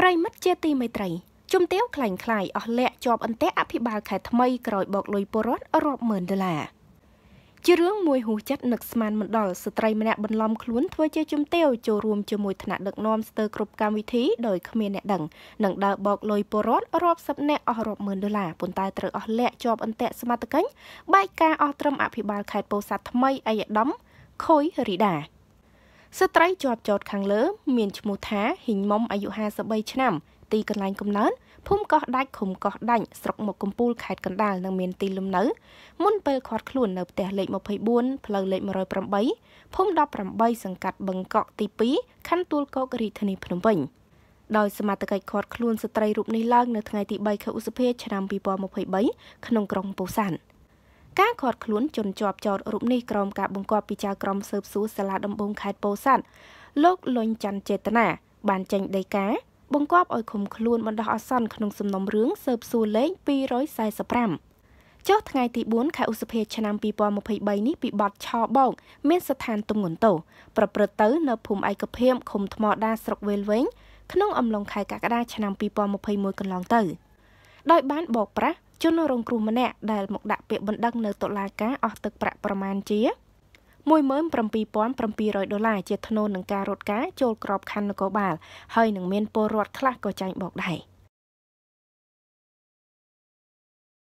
ប្រិមិត្តជាទីមេត្រី ជំទាវខ្លាញ់ខ្លាយអស់លាក់ជាប់អន្ទាក់អភិបាលខេត្តថ្មីក្រោយបោកលុយពលរដ្ឋរាប់ម៉ឺនដុល្លារជារឿងមួយហួសចិត្តនឹកស្មានមិនដល់ស្ត្រីម្នាក់បន្លំខ្លួនធ្វើជាជំទាវចូលរួមជាមួយថ្នាក់ដឹកនាំស្ទើរគ្រប់កម្មវិធីដោយគ្មានអ្នកដឹងនិងដើរបោកលុយពលរដ្ឋរាប់សិបនាក់អស់រាប់ម៉ឺនដុល្លារប៉ុន្តែត្រូវអស់លាក់ជាប់អន្ទាក់សមត្ថកិច្ចបែកការអស់ត្រឹមអភិបាលខេត្តពោធិ៍សាត់ថ្មីអៃដាមខុយរីដាស្ត្រីជាប់ចោតខាងលើមានឈ្មោះថាហ៊ីងមុំអាយុ53ឆ្នាំ ទីកន្លែងកំណើតភូមិកោះដាច់ឃុំកោះដាញ់ស្រុកមកកំពូលខេត្តកណ្ដាលនិងមានទីលំនៅមុនពេលខាត់ខ្លួននៅផ្ទះលេខ24ផ្លូវលេខ108ភូមិ18សង្កាត់បឹងកក់ទី2ខណ្ឌទួលគោករាជធានីភ្នំពេញដោយសមាជិកខាត់ខ្លួនស្ត្រីរូបនេះឡើងនៅថ្ងៃទី3ខែឧសភាឆ្នាំ2023ក្នុងក្រុងពោធិ៍សាត់ការឃាត់ខ្លួនជនជាប់ចោតរូបនេះក្រោមការបង្គាប់ពីចៅក្រមស៊ើបសួរសាលាដំបងខេត្តពោធិ៍សាត់លោកលុញច័ន្ទចេតនាបានចេញដីកាបង្គាប់ឲ្យឃុំខ្លួនបណ្ដោះអាសន្នក្នុងសំណុំរឿងស៊ើបសួរលេខ245ចុះថ្ងៃទី4ខែឧសភាឆ្នាំ2023នេះពីបទឆោបោកមានស្ថានទម្ងន់ទោសប្រព្រឹត្តទៅនៅភូមិឯកភាពឃុំថ្មដាស្រុកវេលវិញក្នុងអំឡុងខែកក្កដាឆ្នាំ2021កន្លងទៅដោយបានបោកប្រាស់ជនរងគ្រោះម្នាក់ដែលមកដាក់ពាក្យបណ្ដឹងនៅតុលាការអស់ទឹកប្រាក់ប្រមាណជា17700ដុល្លារជាថ្នូរនឹងការរត់ការចូលក្របខ័ណ្ឌនគរបាល ហើយនឹងមានពលរដ្ឋខ្លះក៏ចាញ់បោកដែរ។